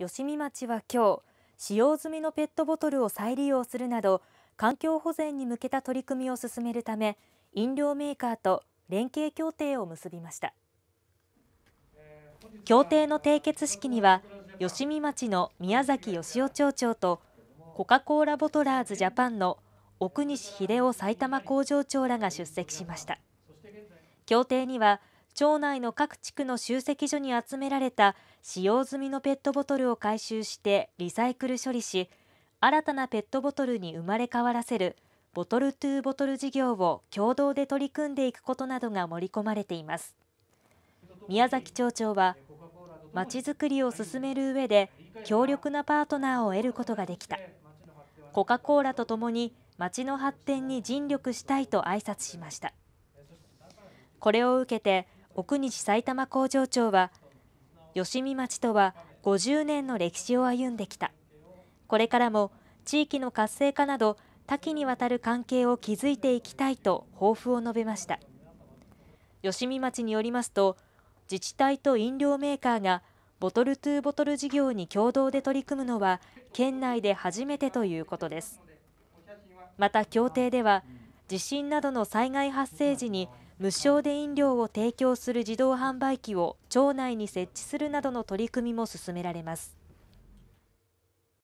吉見町は今日使用済みのペットボトルを再利用するなど環境保全に向けた取り組みを進めるため飲料メーカーと連携協定を結びました協定の締結式には吉見町の宮崎義雄町長とコカ・コーラボトラーズジャパンの奥西秀夫埼玉工場長らが出席しました協定には町内の各地区の集積所に集められた使用済みのペットボトルを回収してリサイクル処理し新たなペットボトルに生まれ変わらせるボトルトゥーボトル事業を共同で取り組んでいくことなどが盛り込まれています宮崎町長はまちづくりを進める上で強力なパートナーを得ることができたコカ・コーラとともに町の発展に尽力したいと挨拶しましたこれを受けて奥西埼玉工場長は吉見町とは50年の歴史を歩んできたこれからも地域の活性化など多岐にわたる関係を築いていきたいと抱負を述べました吉見町によりますと自治体と飲料メーカーがボトルトゥボトル事業に共同で取り組むのは県内で初めてということですまた協定では地震などの災害発生時に無償で飲料を提供する自動販売機を町内に設置するなどの取り組みも進められます。